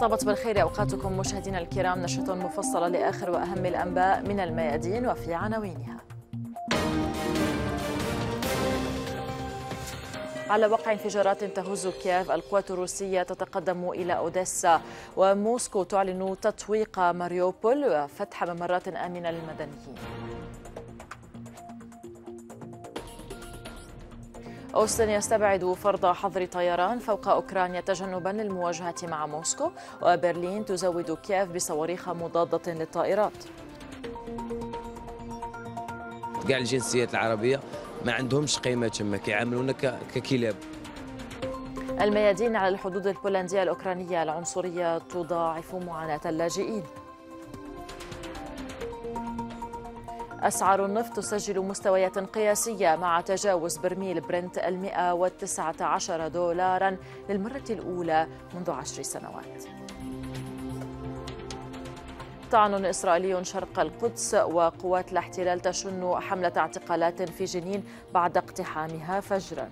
طابت بالخير أوقاتكم مشاهدينا الكرام نشرة مفصلة لآخر وأهم الأنباء من الميادين وفي عناوينها على وقع انفجارات تهز كييف القوات الروسية تتقدم إلى أوديسا وموسكو تعلن تطويق ماريوبول وفتح ممرات آمنة للمدنيين أوستن يستبعد فرض حظر طيران فوق أوكرانيا تجنبا للمواجهة مع موسكو وبرلين تزود كييف بصواريخ مضادة للطائرات كاع الجنسيات العربية ما عندهمش قيمة تما كيعاملونا ككلاب الميادين على الحدود البولندية الأوكرانية العنصرية تضاعف معاناة اللاجئين أسعار النفط تسجل مستويات قياسية مع تجاوز برميل برنت المئة والتسعة عشر دولاراً للمرة الأولى منذ عشر سنوات طعن إسرائيلي شرق القدس وقوات الاحتلال تشن حملة اعتقالات في جنين بعد اقتحامها فجراً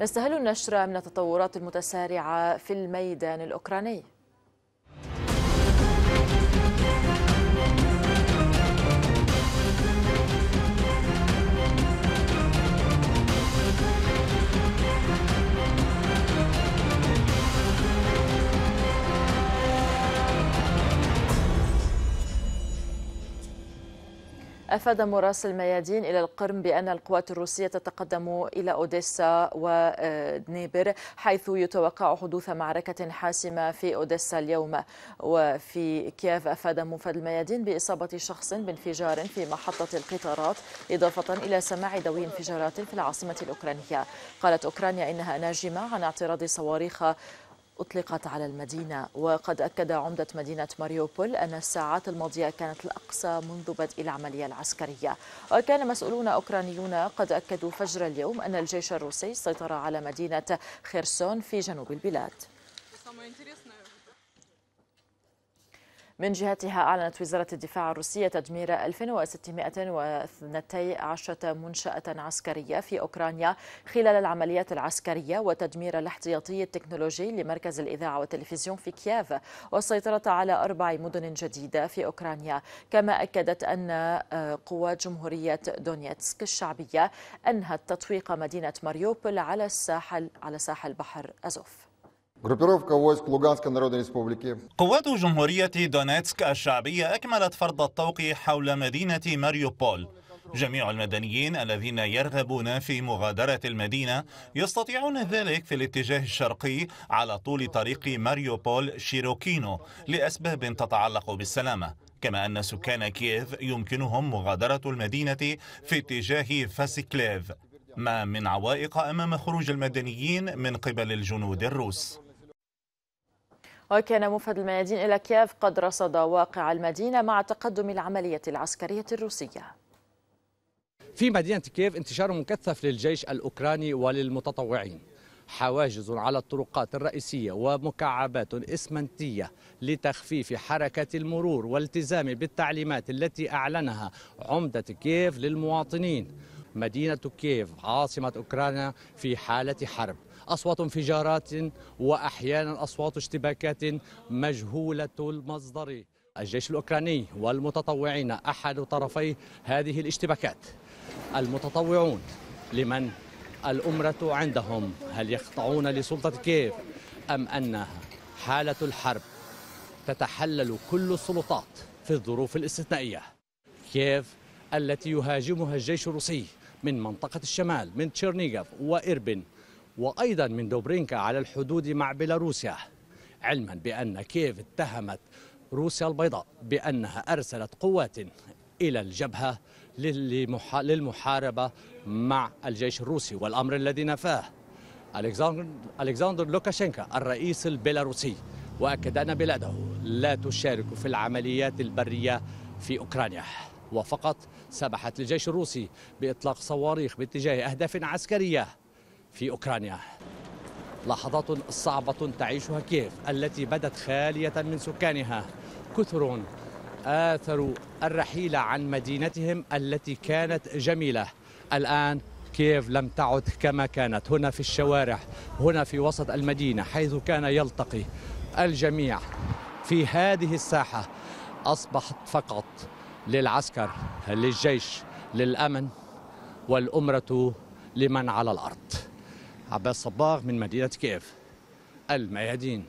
نستهل النشرة من التطورات المتسارعة في الميدان الأوكراني أفاد مراسل ميادين إلى القرم بأن القوات الروسية تتقدم إلى أوديسا ودنيبر حيث يتوقع حدوث معركة حاسمة في أوديسا اليوم وفي كييف أفاد مفاد الميادين بإصابة شخص بانفجار في محطة القطارات إضافة إلى سماع دوي انفجارات في العاصمة الأوكرانية قالت أوكرانيا إنها ناجمة عن اعتراض صواريخ أطلقت على المدينة وقد أكد عمدة مدينة ماريوبول أن الساعات الماضية كانت الأقصى منذ بدء العملية العسكرية وكان مسؤولون أوكرانيون قد أكدوا فجر اليوم أن الجيش الروسي سيطر على مدينة خيرسون في جنوب البلاد من جهتها أعلنت وزارة الدفاع الروسية تدمير 1612 منشأة عسكرية في أوكرانيا خلال العمليات العسكرية وتدمير الاحتياطي التكنولوجي لمركز الإذاعة والتلفزيون في كييف والسيطرة على أربع مدن جديدة في أوكرانيا كما أكدت أن آه، قوات جمهورية دونيتسك الشعبية أنهت تطويق مدينة ماريوبل على الساحل على ساحل بحر أزوف قوات جمهورية دونيتسك الشعبية أكملت فرض الطوق حول مدينة ماريوبول جميع المدنيين الذين يرغبون في مغادرة المدينة يستطيعون ذلك في الاتجاه الشرقي على طول طريق ماريوبول شيروكينو لأسباب تتعلق بالسلامة كما أن سكان كييف يمكنهم مغادرة المدينة في اتجاه فاسيكليف ما من عوائق أمام خروج المدنيين من قبل الجنود الروس وكان مفهد الميادين إلى كييف قد رصد واقع المدينة مع تقدم العملية العسكرية الروسية في مدينة كييف انتشار مكثف للجيش الأوكراني وللمتطوعين حواجز على الطرقات الرئيسية ومكعبات إسمنتية لتخفيف حركة المرور والالتزام بالتعليمات التي أعلنها عمدة كييف للمواطنين مدينة كييف عاصمة أوكرانيا في حالة حرب أصوات انفجارات وأحيانا أصوات اشتباكات مجهولة المصدر الجيش الأوكراني والمتطوعين أحد طرفي هذه الاشتباكات المتطوعون لمن الأمرة عندهم هل يخضعون لسلطة كيف أم أنها حالة الحرب تتحلل كل السلطات في الظروف الاستثنائية كيف التي يهاجمها الجيش الروسي من منطقة الشمال من تشيرنيغاف وإربن وأيضا من دوبرينكا على الحدود مع بيلاروسيا علما بأن كيف اتهمت روسيا البيضاء بأنها أرسلت قوات إلى الجبهة للمحاربة مع الجيش الروسي والأمر الذي نفاه ألكساندر لوكاشينكا الرئيس البيلاروسي وأكد أن بلاده لا تشارك في العمليات البرية في أوكرانيا وفقط سمحت للجيش الروسي بإطلاق صواريخ باتجاه أهداف عسكرية في أوكرانيا لحظات صعبة تعيشها كيف التي بدت خالية من سكانها كثر آثروا الرحيل عن مدينتهم التي كانت جميلة الآن كيف لم تعد كما كانت هنا في الشوارع هنا في وسط المدينة حيث كان يلتقي الجميع في هذه الساحة أصبحت فقط للعسكر للجيش للأمن والأمرة لمن على الأرض عباس صباغ من مدينة كيف الميادين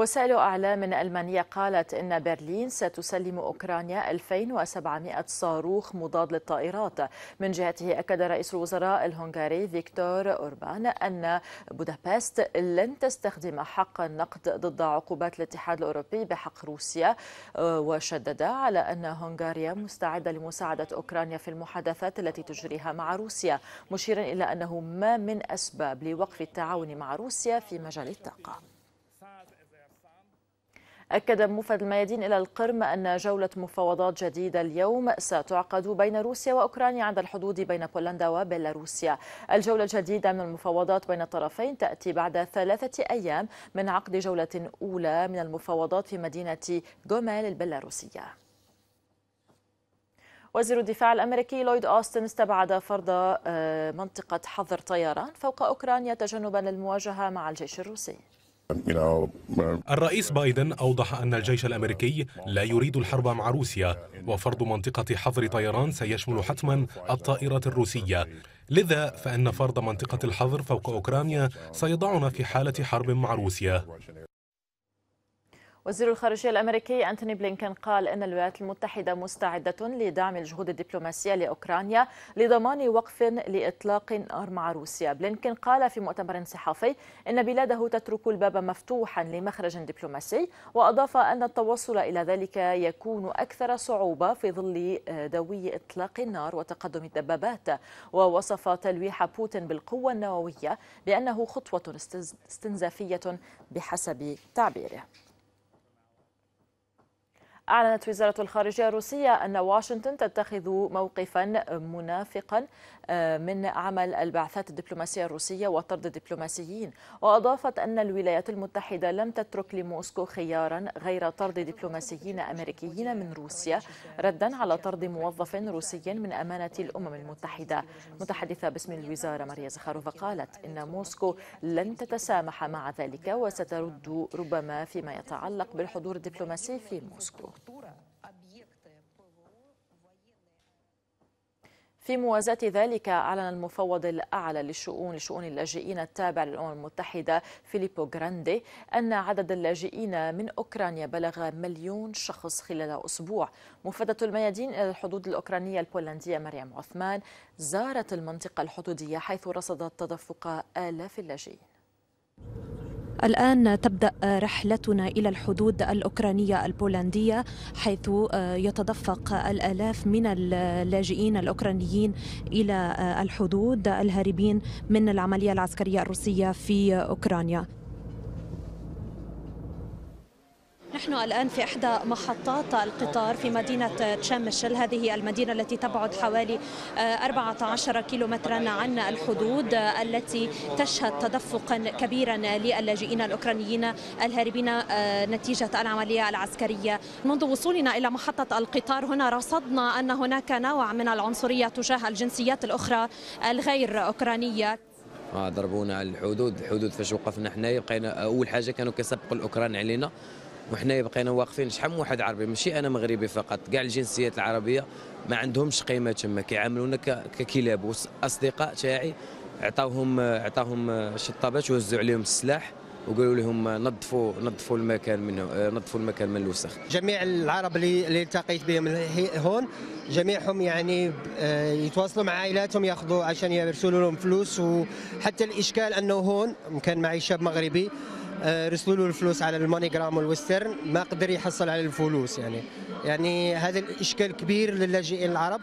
وسائل أعلام ألمانية قالت إن برلين ستسلم أوكرانيا 2700 صاروخ مضاد للطائرات من جهته أكد رئيس الوزراء الهنغاري فيكتور أوربان أن بودابست لن تستخدم حق النقد ضد عقوبات الاتحاد الأوروبي بحق روسيا آه، وشدد على أن هنغاريا مستعدة لمساعدة أوكرانيا في المحادثات التي تجريها مع روسيا مشيرا إلى أنه ما من أسباب لوقف التعاون مع روسيا في مجال الطاقة أكد موفد الميادين إلى القرم أن جولة مفاوضات جديدة اليوم ستعقد بين روسيا وأوكرانيا عند الحدود بين بولندا وبيلاروسيا الجولة الجديدة من المفاوضات بين الطرفين تأتي بعد ثلاثة أيام من عقد جولة أولى من المفاوضات في مدينة جوميل البيلاروسية وزير الدفاع الامريكي لويد اوستن استبعد فرض آه، منطقه حظر طيران فوق اوكرانيا تجنبا للمواجهه مع الجيش الروسي Uh, الرئيس بايدن أوضح أن الجيش الأمريكي لا يريد الحرب مع روسيا وفرض منطقة حظر طيران سيشمل حتما الطائرات الروسية لذا فإن فرض منطقة الحظر فوق أوكرانيا سيضعنا في حالة حرب مع روسيا وزير الخارجية الأمريكي أنتوني بلينكن قال أن الولايات المتحدة مستعدة لدعم الجهود الدبلوماسية لأوكرانيا لضمان وقف لإطلاق النار مع روسيا بلينكن قال في مؤتمر صحفي أن بلاده تترك الباب مفتوحا لمخرج دبلوماسي وأضاف أن التوصل إلى ذلك يكون أكثر صعوبة في ظل دوي آه، إطلاق النار وتقدم الدبابات ووصف تلويح بوتين بالقوة النووية بأنه خطوة استنزافية بحسب تعبيره أعلنت وزارة الخارجية الروسية أن واشنطن تتخذ موقفا منافقا من عمل البعثات الدبلوماسية الروسية وطرد الدبلوماسيين وأضافت أن الولايات المتحدة لم تترك لموسكو خيارا غير طرد دبلوماسيين أمريكيين من روسيا ردا على طرد موظف روسي من أمانة الأمم المتحدة متحدثة باسم الوزارة ماريا زخاروفا قالت إن موسكو لن تتسامح مع ذلك وسترد ربما فيما يتعلق بالحضور الدبلوماسي في موسكو في موازاة ذلك أعلن المفوض الأعلى للشؤون لشؤون اللاجئين التابع للأمم المتحدة فيليبو جراندي أن عدد اللاجئين من أوكرانيا بلغ مليون شخص خلال أسبوع مفادة الميادين إلى الحدود الأوكرانية البولندية مريم عثمان زارت المنطقة الحدودية حيث رصدت تدفق آلاف اللاجئين الآن تبدأ رحلتنا إلى الحدود الأوكرانية البولندية حيث آه، يتدفق الآلاف من اللاجئين الأوكرانيين إلى آه، الحدود الهاربين من العملية العسكرية الروسية في أوكرانيا نحن الآن في إحدى محطات القطار في مدينة تشامشل هذه المدينة التي تبعد حوالي 14 كيلومترا عن الحدود التي تشهد تدفقا كبيرا للاجئين الأوكرانيين الهاربين آه، نتيجة العملية العسكرية منذ وصولنا إلى محطة القطار هنا رصدنا أن هناك نوع من العنصرية تجاه الجنسيات الأخرى الغير أوكرانية آه، ضربونا على الحدود الحدود فاش وقفنا حنايا بقينا اول حاجه كانوا كيسبقوا الاوكران علينا وحنا بقينا واقفين شحال من واحد عربي ماشي انا مغربي فقط كاع الجنسيات العربيه ما عندهمش قيمه تما كيعاملونا ككلاب اصدقاء تاعي عطاوهم عطاوهم شطابات وهزوا عليهم السلاح وقالوا لهم نظفوا نظفوا المكان منه نظفوا المكان من الوسخ جميع العرب اللي التقيت بهم هون جميعهم يعني آه، يتواصلوا مع عائلاتهم ياخذوا عشان يرسلوا لهم فلوس وحتى الاشكال انه هون كان معي شاب مغربي آه، رسلوا له الفلوس على الماني جرام والويسترن ما قدر يحصل على الفلوس يعني يعني هذا الاشكال كبير للاجئين العرب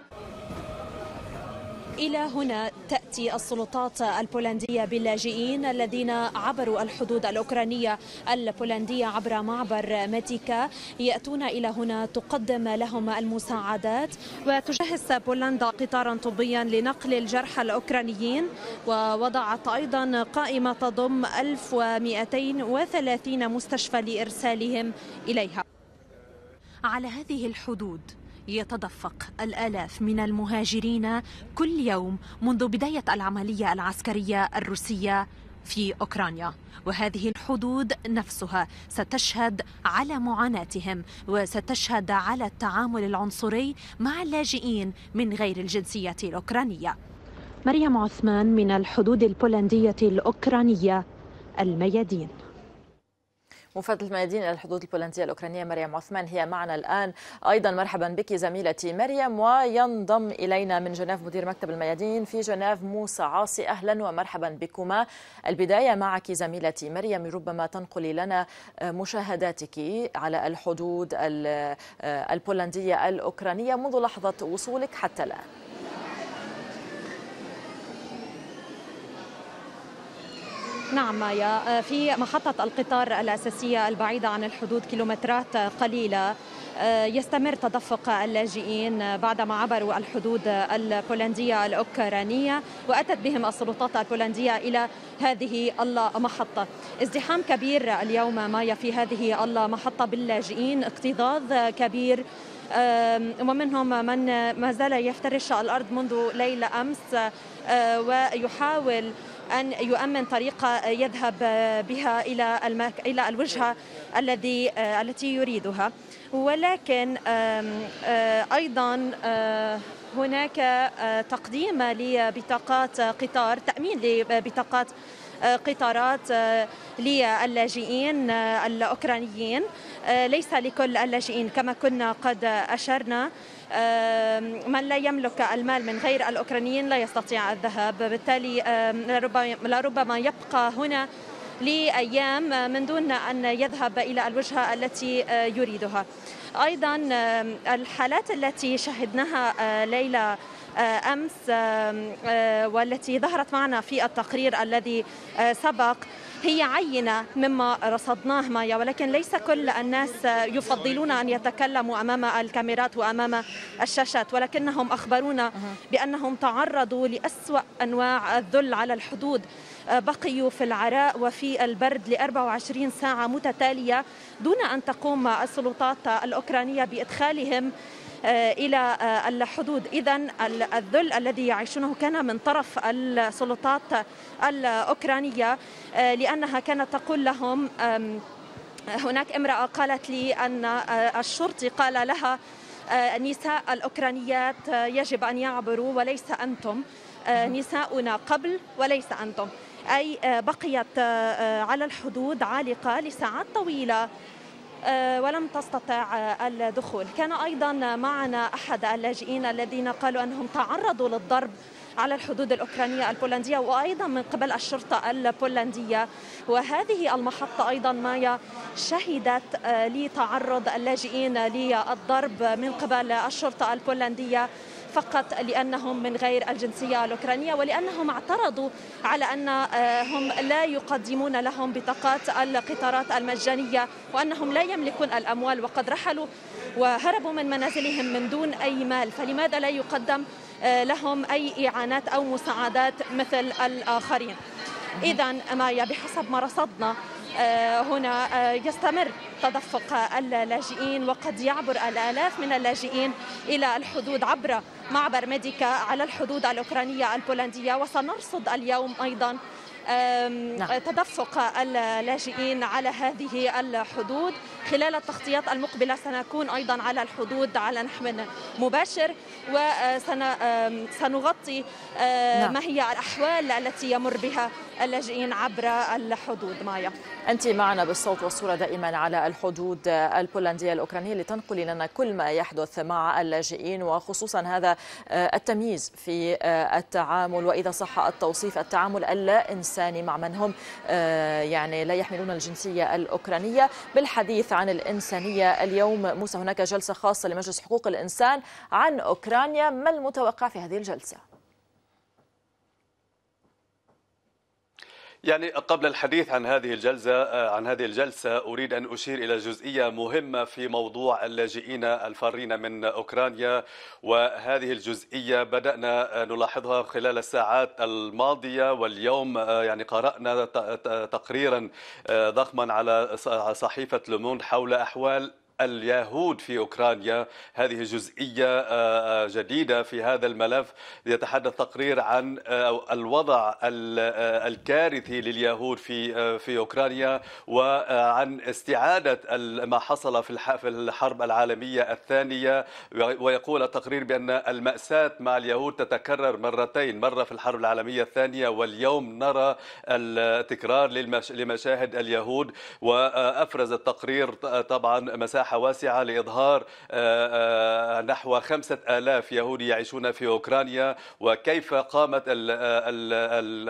إلى هنا تأتي السلطات البولندية باللاجئين الذين عبروا الحدود الأوكرانية البولندية عبر معبر ماتيكا يأتون إلى هنا تقدم لهم المساعدات وتجهز بولندا قطارا طبيا لنقل الجرحى الأوكرانيين ووضعت أيضا قائمة تضم 1230 مستشفى لإرسالهم إليها على هذه الحدود يتدفق الآلاف من المهاجرين كل يوم منذ بداية العملية العسكرية الروسية في أوكرانيا وهذه الحدود نفسها ستشهد على معاناتهم وستشهد على التعامل العنصري مع اللاجئين من غير الجنسية الأوكرانية مريم عثمان من الحدود البولندية الأوكرانية الميادين وفد الميادين إلى الحدود البولندية الأوكرانية مريم عثمان هي معنا الآن أيضا مرحبا بك زميلتي مريم وينضم إلينا من جنيف مدير مكتب الميادين في جنيف موسى عاصي أهلا ومرحبا بكما البداية معك زميلتي مريم ربما تنقلي لنا آه، مشاهداتك على الحدود آه، البولندية الأوكرانية منذ لحظة وصولك حتى الآن نعم مايا آه، في محطة القطار الأساسية البعيدة عن الحدود كيلومترات قليلة آه، يستمر تدفق اللاجئين بعدما عبروا الحدود البولندية الأوكرانية وأتت بهم السلطات البولندية إلى هذه المحطة ازدحام كبير اليوم مايا في هذه المحطة باللاجئين اكتظاظ كبير ومنهم من ما زال يفترش الأرض منذ ليلة أمس آه، ويحاول أن يؤمن طريقة يذهب بها إلى المك... إلى الوجهة الذي التي يريدها ولكن آه، أيضا آه، هناك آه، تقديم لبطاقات قطار تأمين لبطاقات قطارات للاجئين الأوكرانيين ليس لكل اللاجئين كما كنا قد أشرنا من لا يملك المال من غير الأوكرانيين لا يستطيع الذهاب بالتالي لربما يبقى هنا لأيام من دون أن يذهب إلى الوجهة التي أه، يريدها أيضا الحالات التي شهدناها أه، ليلة أه، امس والتي ظهرت معنا في التقرير الذي سبق هي عينة مما رصدناه مايا ولكن ليس كل الناس يفضلون أن يتكلموا أمام الكاميرات وأمام الشاشات ولكنهم أخبرونا بأنهم تعرضوا لأسوأ أنواع الذل على الحدود آه، بقيوا في العراء وفي البرد ل 24 ساعة متتالية دون أن تقوم السلطات الأوكرانية بإدخالهم آه، إلى آه، الحدود إذا الذل الذي يعيشونه كان من طرف السلطات الأوكرانية آه، لأنها كانت تقول لهم هناك امرأة قالت لي أن الشرطي قال لها النساء الأوكرانيات يجب أن يعبروا وليس أنتم نساؤنا قبل وليس أنتم أي بقيت على الحدود عالقة لساعات طويلة آه، ولم تستطع آه، الدخول كان أيضا معنا أحد اللاجئين الذين قالوا أنهم تعرضوا للضرب على الحدود الأوكرانية البولندية وأيضا من قبل الشرطة البولندية وهذه المحطة أيضا مايا شهدت آه، لتعرض اللاجئين للضرب من قبل الشرطة البولندية فقط لأنهم من غير الجنسية الأوكرانية ولأنهم اعترضوا على أنهم آه، لا يقدمون لهم بطاقات القطارات المجانية وأنهم لا يملكون الأموال وقد رحلوا وهربوا من منازلهم من دون أي مال فلماذا لا يقدم آه، لهم أي إعانات أو مساعدات مثل الآخرين إذا مايا بحسب ما رصدنا آه، هنا آه، يستمر تدفق اللاجئين وقد يعبر الالاف من اللاجئين الى الحدود عبر معبر ميديكا على الحدود الاوكرانيه البولنديه وسنرصد اليوم ايضا نعم. تدفق اللاجئين على هذه الحدود خلال التغطيات المقبلة سنكون أيضا على الحدود على نحو مباشر وسنغطي نعم. ما هي الأحوال التي يمر بها اللاجئين عبر الحدود مايا أنت معنا بالصوت والصورة دائما على الحدود البولندية الأوكرانية لتنقلي لنا كل ما يحدث مع اللاجئين وخصوصا هذا آه، التمييز في آه، التعامل وإذا صح التوصيف التعامل اللا إنساني مع من هم آه، يعني لا يحملون الجنسية الأوكرانية بالحديث عن الإنسانية اليوم موسى هناك جلسة خاصة لمجلس حقوق الإنسان عن أوكرانيا ما المتوقع في هذه الجلسة؟ يعني قبل الحديث عن هذه الجلسة آه، عن هذه الجلسة أريد أن أشير إلى جزئية مهمة في موضوع اللاجئين الفارين من أوكرانيا وهذه الجزئية بدأنا آه، نلاحظها خلال الساعات الماضية واليوم آه، يعني قرأنا تقريرا ضخما على صحيفة لوموند حول أحوال اليهود في أوكرانيا هذه جزئية آه، آه، جديدة في هذا الملف يتحدث تقرير عن آه، الوضع الكارثي لليهود في في أوكرانيا وعن استعادة ما حصل في الحرب العالمية الثانية ويقول التقرير بأن المأساة مع اليهود تتكرر مرتين مرة في الحرب العالمية الثانية واليوم نرى التكرار لمشاهد اليهود وأفرز التقرير طبعا مساحة مساحة واسعة لإظهار آه، آه، نحو خمسة آلاف يهودي يعيشون في أوكرانيا وكيف قامت آه،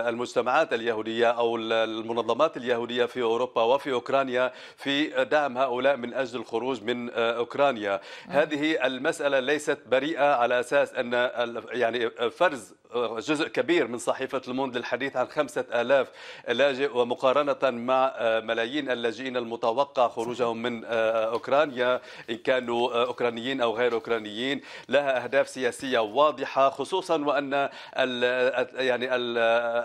المجتمعات اليهودية أو المنظمات اليهودية في أوروبا وفي أوكرانيا في دعم هؤلاء من أجل الخروج من أوكرانيا هذه المسألة ليست بريئة على أساس أن يعني فرز جزء كبير من صحيفة الموند للحديث عن خمسة آلاف لاجئ ومقارنة مع ملايين اللاجئين المتوقع خروجهم من أوكرانيا أوكرانيا إن كانوا آه، أوكرانيين أو غير أوكرانيين لها أهداف سياسية واضحة خصوصا وأن يعني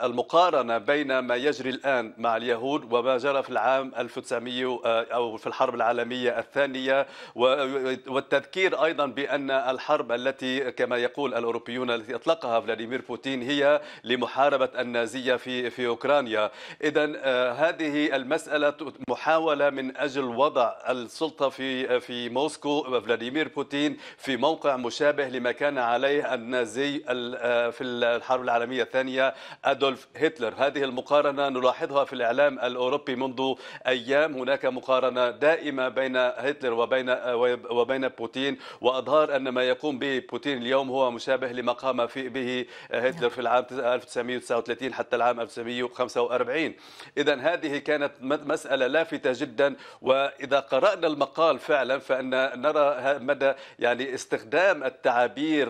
المقارنة بين ما يجري الآن مع اليهود وما جرى في العام 1900 آه، أو في الحرب العالمية الثانية والتذكير أيضا بأن الحرب التي كما يقول الأوروبيون التي أطلقها فلاديمير بوتين هي لمحاربة النازية في في أوكرانيا إذا آه، هذه المسألة محاولة من أجل وضع السلطة في في في موسكو فلاديمير بوتين في موقع مشابه لما كان عليه النازي آه، في الحرب العالمية الثانية أدولف هتلر هذه المقارنة نلاحظها في الإعلام الأوروبي منذ أيام هناك مقارنة دائمة بين هتلر وبين آه، وبين بوتين وأظهار أن ما يقوم به بوتين اليوم هو مشابه لما قام به هتلر في العام 1939 حتى العام 1945 إذا هذه كانت مسألة لافتة جدا وإذا قرأنا المقال فعلا فان نرى مدى يعني استخدام التعابير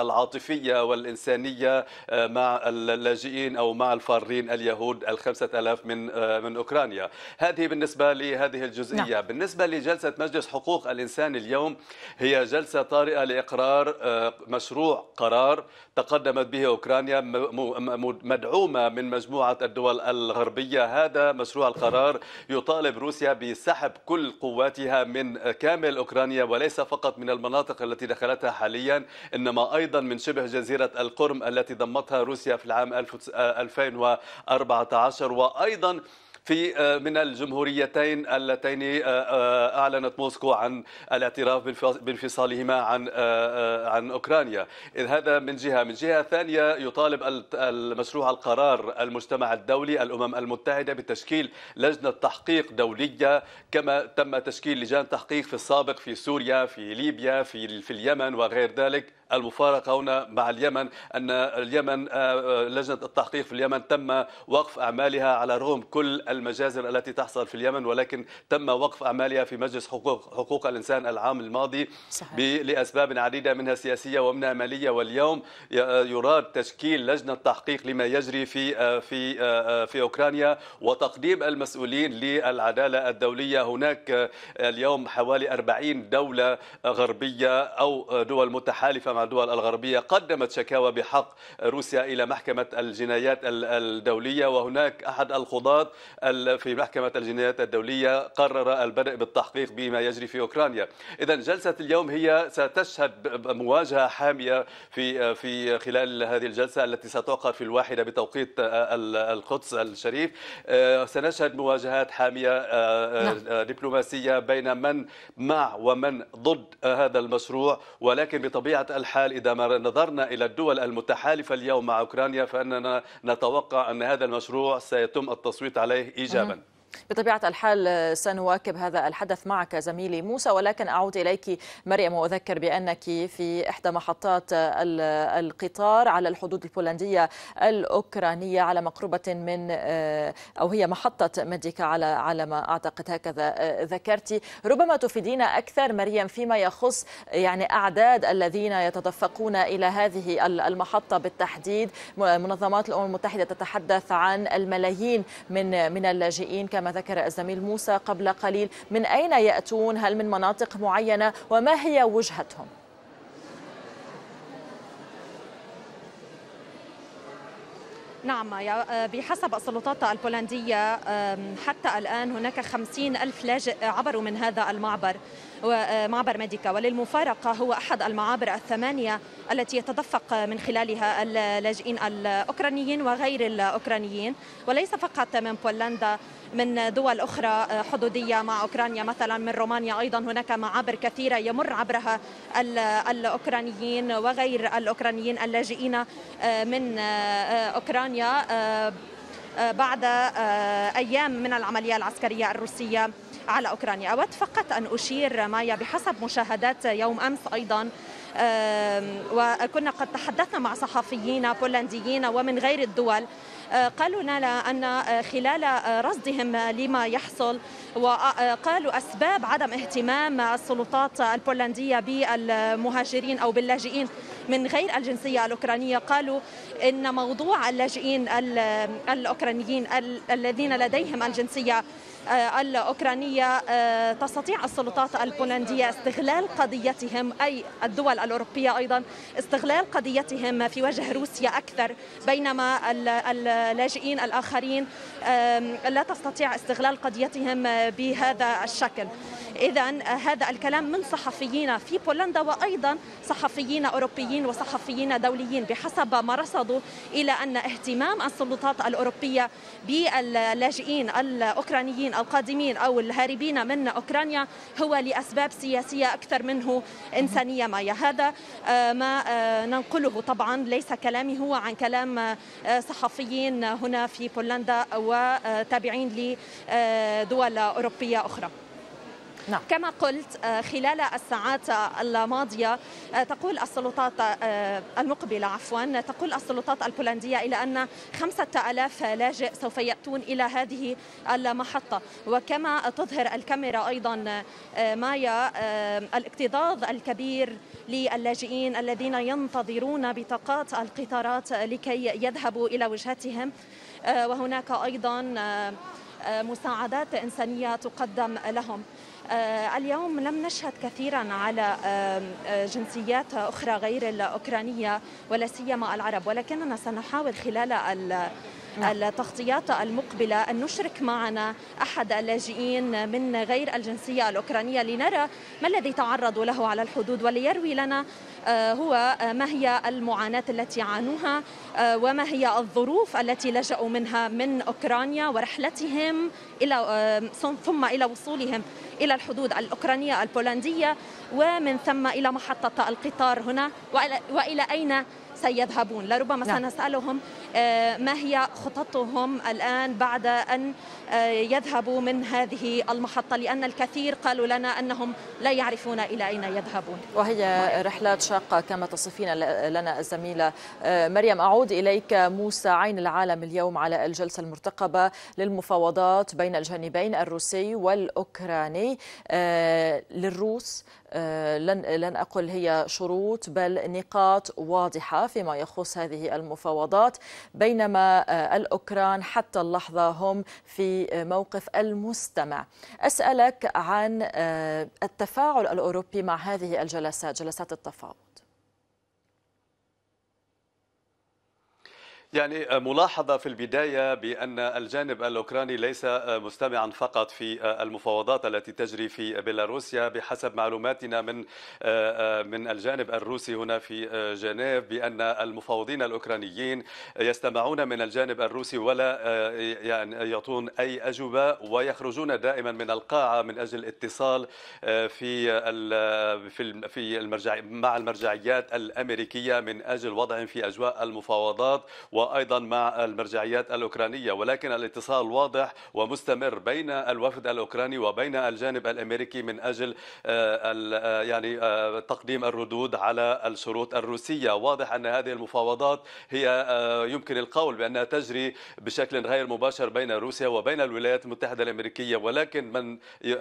العاطفيه والانسانيه آه، مع اللاجئين او مع الفارين اليهود ال ألاف من آه، من أوكرانيا هذه بالنسبة لهذه الجزئية نعم. بالنسبة لجلسة مجلس حقوق الإنسان اليوم هي جلسة طارئة لإقرار آه، مشروع قرار تقدمت به أوكرانيا مدعومة من مجموعة الدول الغربية هذا مشروع القرار يطالب روسيا بسحب كل قواتها من من كامل أوكرانيا وليس فقط من المناطق التي دخلتها حاليا إنما أيضا من شبه جزيرة القرم التي ضمتها روسيا في العام 2014 آه، وأيضا في آه، من الجمهوريتين اللتين آه، آه، اعلنت موسكو عن الاعتراف بانفصالهما عن عن اوكرانيا، اذ هذا من جهه، من جهه ثانيه يطالب المشروع القرار المجتمع الدولي الامم المتحده بتشكيل لجنه تحقيق دوليه كما تم تشكيل لجان تحقيق في السابق في سوريا، في ليبيا، في في اليمن وغير ذلك المفارقه هنا مع اليمن ان اليمن آه، آه، لجنه التحقيق في اليمن تم وقف اعمالها على رغم كل المجازر التي تحصل في اليمن ولكن تم وقف اعمالها في مجلس حقوق حقوق الانسان العام الماضي لاسباب عديده منها سياسيه ومنها ماليه واليوم آه، يراد تشكيل لجنه تحقيق لما يجري في في في اوكرانيا وتقديم المسؤولين للعداله الدوليه هناك اليوم حوالي 40 دوله غربيه او دول متحالفه مع الدول الغربية قدمت شكاوى بحق روسيا إلى محكمة الجنايات الدولية وهناك أحد القضاة في محكمة الجنايات الدولية قرر البدء بالتحقيق بما يجري في أوكرانيا إذا جلسة اليوم هي ستشهد مواجهة حامية في في خلال هذه الجلسة التي ستعقد في الواحدة بتوقيت القدس الشريف آه، سنشهد مواجهات حامية آه، آه، نعم. دبلوماسية بين من مع ومن ضد هذا المشروع ولكن بطبيعة الحال إذا ما نظرنا إلى الدول المتحالفة اليوم مع أوكرانيا فإننا نتوقع أن هذا المشروع سيتم التصويت عليه إيجابا بطبيعة الحال آه، سنواكب هذا الحدث معك زميلي موسى ولكن أعود إليك مريم وأذكر بأنك في إحدى محطات آه، القطار على الحدود البولندية الأوكرانية على مقربة من آه، أو هي محطة مديكا على على ما أعتقد هكذا ذكرتي ربما تفيدينا أكثر مريم فيما يخص يعني أعداد الذين يتدفقون إلى هذه المحطة بالتحديد منظمات الأمم المتحدة تتحدث عن الملايين من من اللاجئين كما ذكر الزميل موسى قبل قليل من أين يأتون هل من مناطق معينة وما هي وجهتهم؟ نعم آه، بحسب السلطات البولندية حتى الآن هناك خمسين ألف لاجئ عبروا من هذا المعبر آه، معبر ميديكا وللمفارقة هو أحد المعابر الثمانية التي يتدفق من خلالها اللاجئين الأوكرانيين وغير الأوكرانيين وليس فقط من بولندا من دول أخرى آه، حدودية مع أوكرانيا مثلا من رومانيا أيضا هناك معابر كثيرة يمر عبرها الأوكرانيين وغير الأوكرانيين اللاجئين آه، من آه، أوكرانيا بعد أيام من العملية العسكرية الروسية على أوكرانيا أود فقط أن أشير مايا بحسب مشاهدات يوم أمس أيضا وكنا قد تحدثنا مع صحفيين بولنديين ومن غير الدول آه، قالوا لنا أن آه، خلال آه، رصدهم لما يحصل وقالوا أسباب عدم اهتمام السلطات البولندية بالمهاجرين أو باللاجئين من غير الجنسية الأوكرانية قالوا إن موضوع اللاجئين الأوكرانيين الذين لديهم الجنسية آه، الأوكرانية آه، تستطيع السلطات البولندية استغلال قضيتهم أي الدول الأوروبية أيضا استغلال قضيتهم في وجه روسيا أكثر بينما اللاجئين الآخرين لا تستطيع استغلال قضيتهم بهذا الشكل إذا آه، هذا الكلام من صحفيين في بولندا وأيضا صحفيين أوروبيين وصحفيين دوليين بحسب ما رصدوا إلى أن اهتمام السلطات الأوروبية باللاجئين الأوكرانيين القادمين أو الهاربين من أوكرانيا هو لأسباب سياسية أكثر منه إنسانية مايا هذا آه، ما آه، ننقله طبعا ليس كلامي هو عن كلام صحفيين هنا في بولندا وتابعين لدول أوروبية أخرى نعم. كما قلت آه، خلال الساعات الماضية آه، تقول السلطات آه، المقبلة عفوا تقول السلطات البولندية إلى أن خمسة ألاف لاجئ سوف يأتون إلى هذه المحطة وكما تظهر الكاميرا أيضا مايا الاكتظاظ الكبير للاجئين الذين ينتظرون بطاقات القطارات لكي يذهبوا إلى وجهتهم وهناك أيضا مساعدات إنسانية تقدم لهم آه، اليوم لم نشهد كثيرا على آه، جنسيات أخرى غير الأوكرانية ولا سيما العرب ولكننا سنحاول خلال نعم. التغطيات المقبلة أن نشرك معنا أحد اللاجئين من غير الجنسية الأوكرانية لنرى ما الذي تعرضوا له على الحدود وليروي لنا آه، هو آه، ما هي المعاناة التي عانوها آه، وما هي الظروف التي لجأوا منها من أوكرانيا ورحلتهم إلى ثم إلى وصولهم إلى الحدود الأوكرانية البولندية ومن ثم إلى محطة القطار هنا وإلى أين سيذهبون لربما نعم. سنسألهم آه، ما هي خططهم الآن بعد أن آه، يذهبوا من هذه المحطة لأن الكثير قالوا لنا أنهم لا يعرفون إلى أين يذهبون وهي رحلات شاقة كما تصفين لنا الزميلة آه، مريم أعود إليك موسى عين العالم اليوم على الجلسة المرتقبة للمفاوضات بين الجانبين الروسي والأوكراني للروس آه، لن لن اقل هي شروط بل نقاط واضحه فيما يخص هذه المفاوضات بينما آه، الاوكران حتى اللحظه هم في موقف المستمع. اسالك عن آه، التفاعل الاوروبي مع هذه الجلسات، جلسات التفاوض. يعني آه، ملاحظة في البداية بأن الجانب الأوكراني ليس آه، مستمعا فقط في آه، المفاوضات التي تجري في بيلاروسيا بحسب معلوماتنا من من الجانب الروسي هنا في جنيف بأن المفاوضين الأوكرانيين يستمعون من الجانب الروسي ولا يعني يعطون أي أجوبة ويخرجون دائما من القاعة من أجل الاتصال في في في المرجع مع المرجعيات الأمريكية من أجل وضعهم في أجواء المفاوضات وأيضا مع المرجعيات الأوكرانية ولكن الاتصال واضح ومستمر بين الوفد الأوكراني وبين الجانب الأمريكي من أجل آه، آه، يعني آه، تقديم الردود على الشروط الروسية واضح أن هذه المفاوضات هي يمكن القول بأنها تجري بشكل غير مباشر بين روسيا وبين الولايات المتحدة الأمريكية ولكن من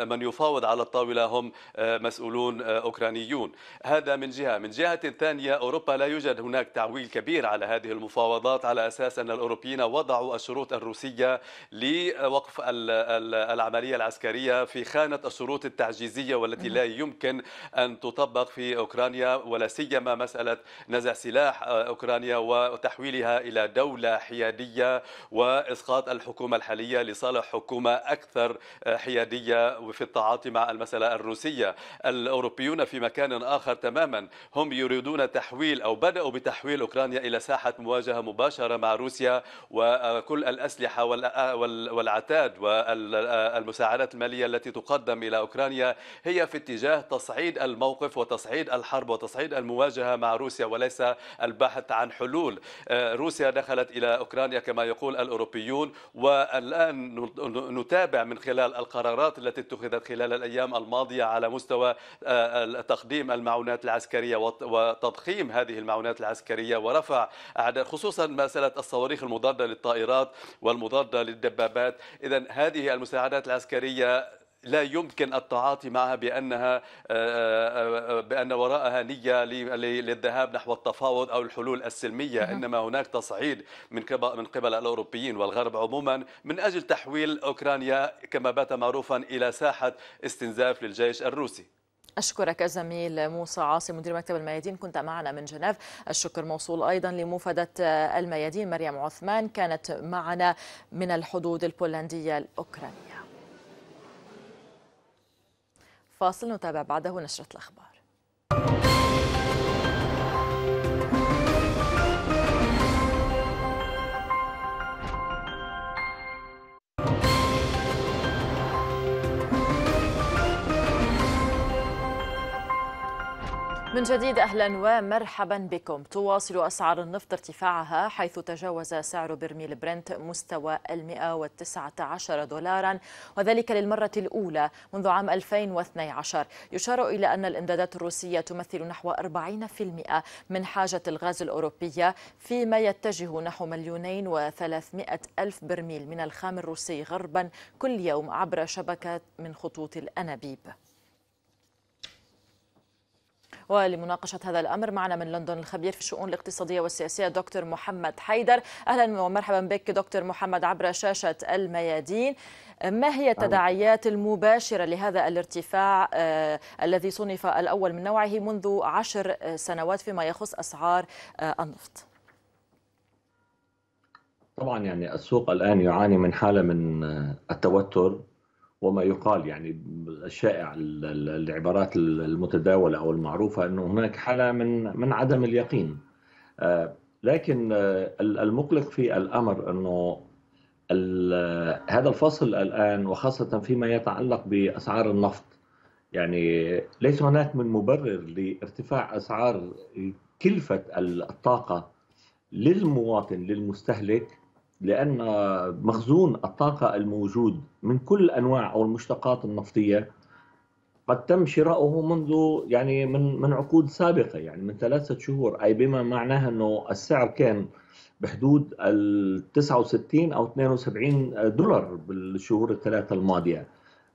من يفاوض على الطاولة هم مسؤولون أوكرانيون هذا من جهة من جهة ثانية أوروبا لا يوجد هناك تعويل كبير على هذه المفاوضات على أساس أن الأوروبيين وضعوا الشروط الروسية لوقف العملية العسكرية في خانة الشروط التعجيزية والتي لا يمكن أن تطبق في أوكرانيا ولا سيما مسألة نزع سلاح آه، أوكرانيا وتحويلها إلى دولة حيادية وإسقاط الحكومة الحالية لصالح حكومة أكثر آه، حيادية في التعاطي مع المسألة الروسية الأوروبيون في مكان آخر تماما هم يريدون تحويل أو بدأوا بتحويل أوكرانيا إلى ساحة مواجهة مباشرة مباشرة مع روسيا وكل الأسلحة والعتاد والمساعدات المالية التي تقدم إلى أوكرانيا هي في اتجاه تصعيد الموقف وتصعيد الحرب وتصعيد المواجهة مع روسيا وليس البحث عن حلول روسيا دخلت إلى أوكرانيا كما يقول الأوروبيون والآن نتابع من خلال القرارات التي اتخذت خلال الأيام الماضية على مستوى تقديم المعونات العسكرية وتضخيم هذه المعونات العسكرية ورفع أعداد خصوصا ما مسألة الصواريخ المضادة للطائرات والمضادة للدبابات إذا هذه المساعدات العسكرية لا يمكن التعاطي معها بانها آه، آه، آه، بان وراءها نيه للذهاب نحو التفاوض او الحلول السلميه نعم. انما هناك تصعيد من قبل من قبل الاوروبيين والغرب عموما من اجل تحويل اوكرانيا كما بات معروفا الى ساحه استنزاف للجيش الروسي أشكرك الزميل موسى عاصم مدير مكتب الميادين كنت معنا من جنيف الشكر موصول أيضا لمفادة الميادين مريم عثمان كانت معنا من الحدود البولندية الأوكرانية فاصل نتابع بعده نشرة الأخبار من جديد اهلا ومرحبا بكم تواصل اسعار النفط ارتفاعها حيث تجاوز سعر برميل برنت مستوى ال 119 دولارا وذلك للمره الاولى منذ عام 2012 يشار الى ان الامدادات الروسيه تمثل نحو 40% من حاجه الغاز الاوروبيه فيما يتجه نحو مليونين و300 الف برميل من الخام الروسي غربا كل يوم عبر شبكه من خطوط الانابيب ولمناقشة هذا الأمر معنا من لندن الخبير في الشؤون الاقتصادية والسياسية دكتور محمد حيدر أهلا ومرحبا بك دكتور محمد عبر شاشة الميادين ما هي التداعيات المباشرة لهذا الارتفاع آه، الذي صنف الأول من نوعه منذ عشر سنوات فيما يخص أسعار آه، النفط؟ طبعا يعني السوق الان يعاني من حاله من آه، التوتر وما يقال يعني الشائع العبارات المتداولة أو المعروفة أن هناك حالة من من عدم اليقين آه، لكن آه، المقلق في الأمر أنه هذا الفصل الآن وخاصة فيما يتعلق بأسعار النفط يعني ليس هناك من مبرر لارتفاع أسعار كلفة الطاقة للمواطن للمستهلك لأن مخزون الطاقة الموجود من كل أنواع أو المشتقات النفطية قد تم شراؤه منذ يعني من من عقود سابقه يعني من ثلاثه شهور اي بما معناه انه السعر كان بحدود ال 69 او 72 دولار بالشهور الثلاثه الماضيه.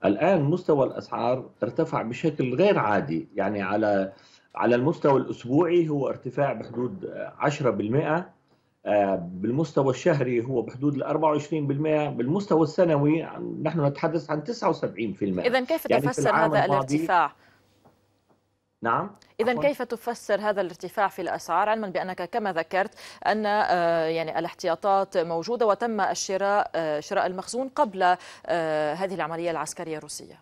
الان مستوى الاسعار ارتفع بشكل غير عادي يعني على على المستوى الاسبوعي هو ارتفاع بحدود 10% آه، بالمستوى الشهري هو بحدود ال 24% بالمستوى السنوي نحن نتحدث عن 79% إذا كيف يعني تفسر هذا الارتفاع؟ نعم إذا كيف تفسر هذا الارتفاع في الأسعار علما بأنك كما ذكرت أن آه، يعني الاحتياطات موجودة وتم الشراء آه، شراء المخزون قبل هذه العملية العسكرية الروسية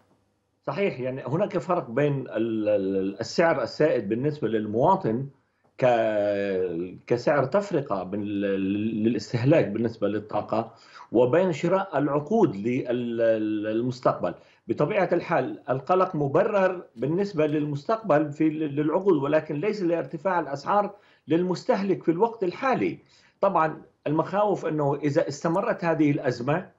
صحيح يعني هناك فرق بين السعر السائد بالنسبة للمواطن كسعر تفرقه للاستهلاك بالنسبه للطاقه وبين شراء العقود للمستقبل بطبيعه الحال القلق مبرر بالنسبه للمستقبل في للعقود ولكن ليس لارتفاع الاسعار للمستهلك في الوقت الحالي طبعا المخاوف انه اذا استمرت هذه الازمه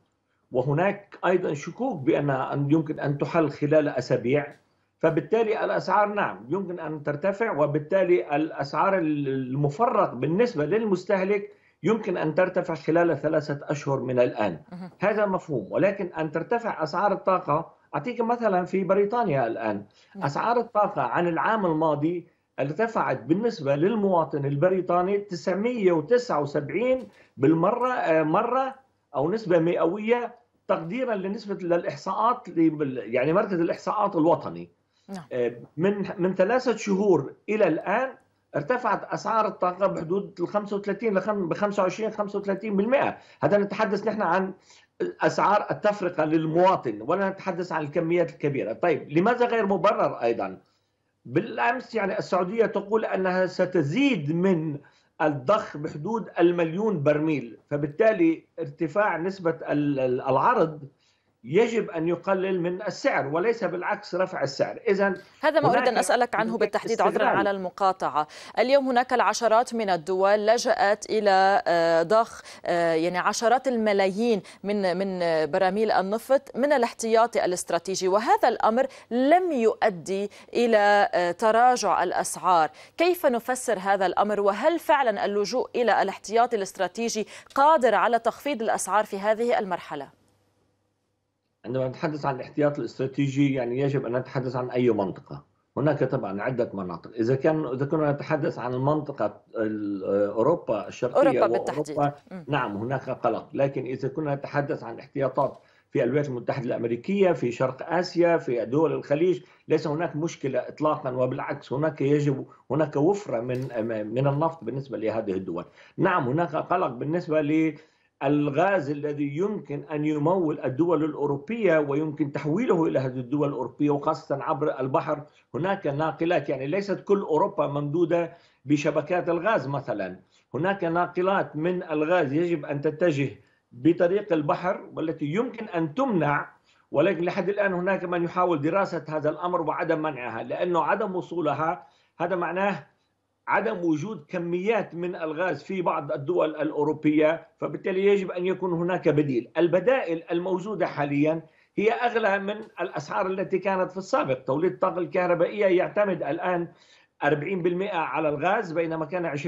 وهناك ايضا شكوك بانها يمكن ان تحل خلال اسابيع فبالتالي الاسعار نعم يمكن ان ترتفع وبالتالي الاسعار المفرط بالنسبه للمستهلك يمكن ان ترتفع خلال ثلاثه اشهر من الان هذا مفهوم ولكن ان ترتفع اسعار الطاقه اعطيك مثلا في بريطانيا الان نعم. اسعار الطاقه عن العام الماضي ارتفعت بالنسبه للمواطن البريطاني 979 بالمره آه، مره او نسبه مئويه تقديرا لنسبه للاحصاءات يعني مركز الاحصاءات الوطني نعم. آه، من من ثلاثة شهور إلى الآن ارتفعت اسعار الطاقه بحدود ال 35 ل 25 35% هذا نتحدث نحن عن اسعار التفرقه للمواطن ولا نتحدث عن الكميات الكبيره، طيب لماذا غير مبرر ايضا؟ بالامس يعني السعوديه تقول انها ستزيد من الضخ بحدود المليون برميل، فبالتالي ارتفاع نسبه العرض يجب ان يقلل من السعر وليس بالعكس رفع السعر اذا هذا ما اريد ان اسالك عنه بالتحديد عذرا على المقاطعه اليوم هناك العشرات من الدول لجات الى آه، ضخ آه، يعني عشرات الملايين من من آه، براميل النفط من الاحتياطي الاستراتيجي وهذا الامر لم يؤدي الى تراجع الاسعار كيف نفسر هذا الامر وهل فعلا اللجوء الى الاحتياطي الاستراتيجي قادر على تخفيض الاسعار في هذه المرحله عندما نتحدث عن الاحتياط الاستراتيجي يعني يجب ان نتحدث عن اي منطقه هناك طبعا عده مناطق اذا كان اذا كنا نتحدث عن المنطقه اوروبا الشرقيه اوروبا بالتحديد نعم هناك قلق لكن اذا كنا نتحدث عن احتياطات في الولايات المتحده الامريكيه في شرق اسيا في دول الخليج ليس هناك مشكله اطلاقا وبالعكس هناك يجب هناك وفره من من النفط بالنسبه لهذه الدول نعم هناك قلق بالنسبه ل الغاز الذي يمكن أن يمول الدول الأوروبية ويمكن تحويله إلى هذه الدول الأوروبية وخاصة عبر البحر هناك ناقلات يعني ليست كل أوروبا ممدودة بشبكات الغاز مثلا هناك ناقلات من الغاز يجب أن تتجه بطريق البحر والتي يمكن أن تمنع ولكن لحد الآن هناك من يحاول دراسة هذا الأمر وعدم منعها لأنه عدم وصولها هذا معناه عدم وجود كميات من الغاز في بعض الدول الأوروبية فبالتالي يجب أن يكون هناك بديل البدائل الموجودة حاليا هي أغلى من الأسعار التي كانت في السابق توليد الطاقة الكهربائية يعتمد الآن 40% على الغاز بينما كان 20%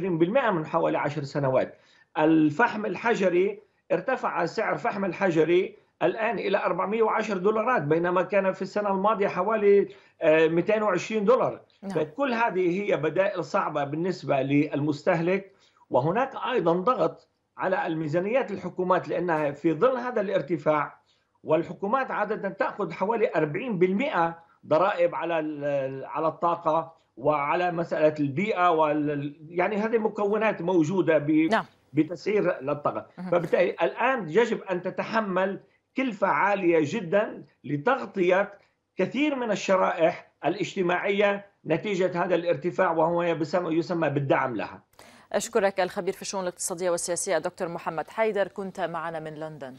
من حوالي 10 سنوات الفحم الحجري ارتفع سعر فحم الحجري الآن إلى 410 دولارات بينما كان في السنة الماضية حوالي 220 آه، دولار نعم. كل هذه هي بدائل صعبة بالنسبة للمستهلك وهناك أيضا ضغط على الميزانيات الحكومات لأنها في ظل هذا الارتفاع والحكومات عادة تأخذ حوالي 40% ضرائب على على الطاقة وعلى مسألة البيئة وال... يعني هذه مكونات موجودة ب... نعم. بتسعير للطاقة فبالتالي الآن يجب أن تتحمل كلفة عالية جدا لتغطية كثير من الشرائح الاجتماعية نتيجة هذا الارتفاع وهو يسمى بالدعم لها أشكرك الخبير في الشؤون الاقتصادية والسياسية دكتور محمد حيدر كنت معنا من لندن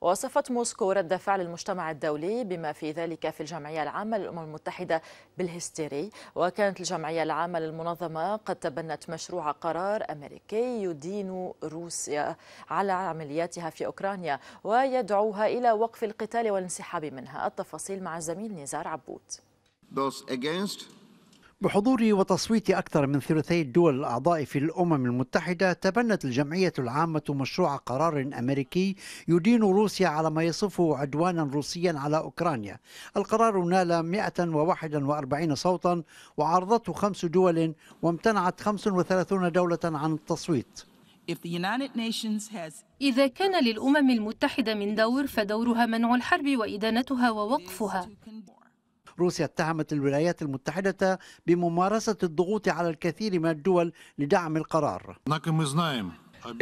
وصفت موسكو رد فعل المجتمع الدولي بما في ذلك في الجمعية العامة للأمم المتحدة بالهستيري وكانت الجمعية العامة للمنظمة قد تبنت مشروع قرار أمريكي يدين روسيا على عملياتها في أوكرانيا ويدعوها إلى وقف القتال والانسحاب منها التفاصيل مع الزميل نزار عبود بحضور وتصويت أكثر من ثلثي الدول الأعضاء في الأمم المتحدة تبنت الجمعية العامة مشروع قرار أمريكي يدين روسيا على ما يصفه عدوانا روسيا على أوكرانيا القرار نال 141 صوتا وعارضته خمس دول وامتنعت 35 دولة عن التصويت إذا كان للأمم المتحدة من دور فدورها منع الحرب وإدانتها ووقفها روسيا اتهمت الولايات المتحدة بممارسة الضغوط على الكثير من الدول لدعم القرار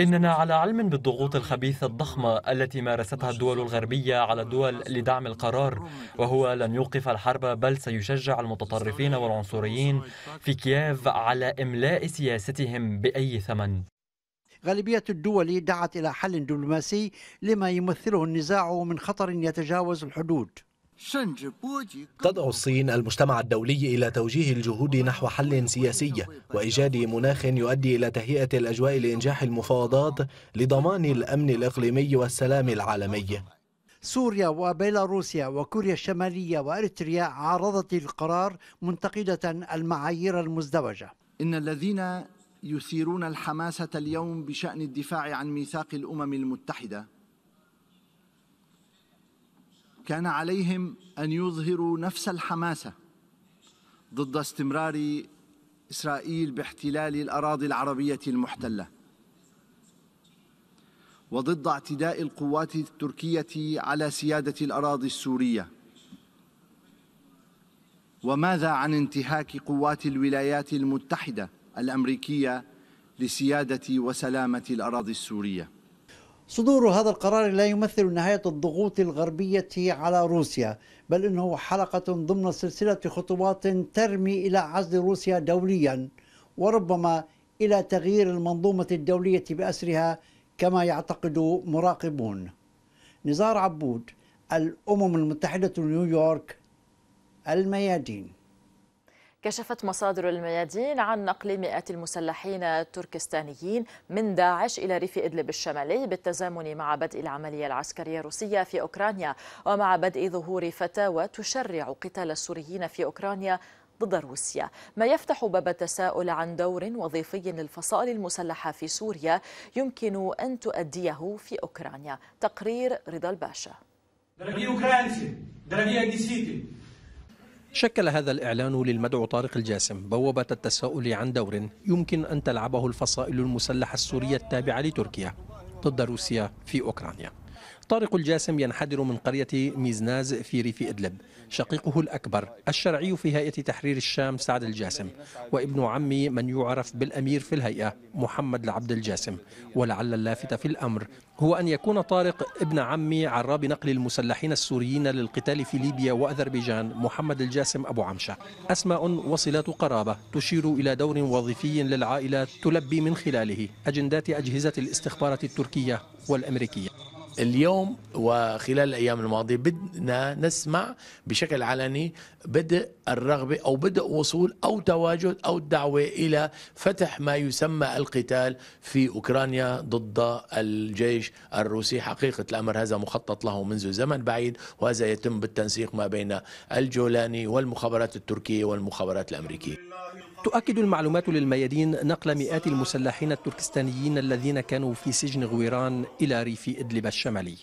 إننا على علم بالضغوط الخبيثة الضخمة التي مارستها الدول الغربية على الدول لدعم القرار وهو لن يوقف الحرب بل سيشجع المتطرفين والعنصريين في كييف على إملاء سياستهم بأي ثمن غالبية الدول دعت إلى حل دبلوماسي لما يمثله النزاع من خطر يتجاوز الحدود تدعو الصين المجتمع الدولي إلى توجيه الجهود نحو حل سياسي وإيجاد مناخ يؤدي إلى تهيئة الأجواء لإنجاح المفاوضات لضمان الأمن الإقليمي والسلام العالمي سوريا وبيلاروسيا وكوريا الشمالية وأريتريا عارضت القرار منتقدة المعايير المزدوجة إن الذين يثيرون الحماسة اليوم بشأن الدفاع عن ميثاق الأمم المتحدة كان عليهم أن يظهروا نفس الحماسة ضد استمرار إسرائيل باحتلال الأراضي العربية المحتلة وضد اعتداء القوات التركية على سيادة الأراضي السورية وماذا عن انتهاك قوات الولايات المتحدة الأمريكية لسيادة وسلامة الأراضي السورية صدور هذا القرار لا يمثل نهاية الضغوط الغربية على روسيا بل إنه حلقة ضمن سلسلة خطوات ترمي إلى عزل روسيا دوليا وربما إلى تغيير المنظومة الدولية بأسرها كما يعتقد مراقبون نزار عبود الأمم المتحدة نيويورك الميادين كشفت مصادر الميادين عن نقل مئات المسلحين التركستانيين من داعش إلى ريف إدلب الشمالي بالتزامن مع بدء العملية العسكرية الروسية في أوكرانيا ومع بدء ظهور فتاوى تشرع قتال السوريين في أوكرانيا ضد روسيا ما يفتح باب التساؤل عن دور وظيفي للفصائل المسلحة في سوريا يمكن أن تؤديه في أوكرانيا تقرير رضا الباشا شكل هذا الإعلان للمدعو طارق الجاسم بوابة التساؤل عن دور يمكن أن تلعبه الفصائل المسلحة السورية التابعة لتركيا ضد روسيا في أوكرانيا طارق الجاسم ينحدر من قرية ميزناز في ريف إدلب شقيقه الأكبر الشرعي في هيئة تحرير الشام سعد الجاسم وابن عمي من يعرف بالأمير في الهيئة محمد العبد الجاسم ولعل اللافت في الأمر هو أن يكون طارق ابن عمي عراب نقل المسلحين السوريين للقتال في ليبيا وأذربيجان محمد الجاسم أبو عمشة أسماء وصلات قرابة تشير إلى دور وظيفي للعائلة تلبي من خلاله أجندات أجهزة الاستخبارات التركية والأمريكية اليوم وخلال الايام الماضيه بدنا نسمع بشكل علني بدء الرغبه او بدء وصول او تواجد او الدعوه الى فتح ما يسمى القتال في اوكرانيا ضد الجيش الروسي، حقيقه الامر هذا مخطط له منذ زمن بعيد وهذا يتم بالتنسيق ما بين الجولاني والمخابرات التركيه والمخابرات الامريكيه. تؤكد المعلومات للميادين نقل مئات المسلحين التركستانيين الذين كانوا في سجن غويران إلى ريف إدلب الشمالي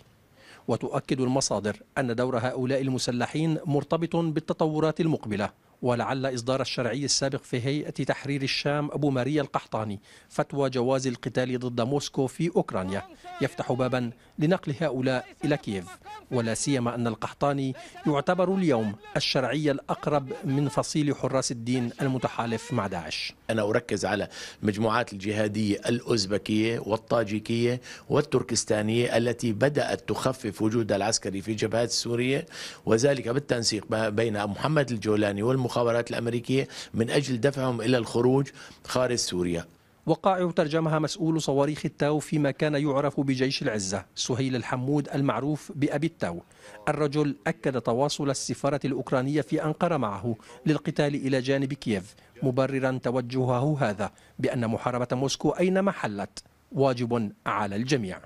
وتؤكد المصادر أن دور هؤلاء المسلحين مرتبط بالتطورات المقبلة ولعل إصدار الشرعي السابق في هيئة تحرير الشام أبو ماريا القحطاني فتوى جواز القتال ضد موسكو في أوكرانيا يفتح بابا لنقل هؤلاء إلى كييف ولا سيما أن القحطاني يعتبر اليوم الشرعي الأقرب من فصيل حراس الدين المتحالف مع داعش أنا أركز على المجموعات الجهادية الأوزبكية والطاجيكية والتركستانية التي بدأت تخفف وجودها العسكري في جبهات سوريا وذلك بالتنسيق بين محمد الجولاني والمخ المخابرات الأمريكية من أجل دفعهم إلى الخروج خارج سوريا وقائع ترجمها مسؤول صواريخ التاو فيما كان يعرف بجيش العزة سهيل الحمود المعروف بأبي التاو الرجل أكد تواصل السفارة الأوكرانية في أنقرة معه للقتال إلى جانب كييف مبررا توجهه هذا بأن محاربة موسكو أينما حلت واجب على الجميع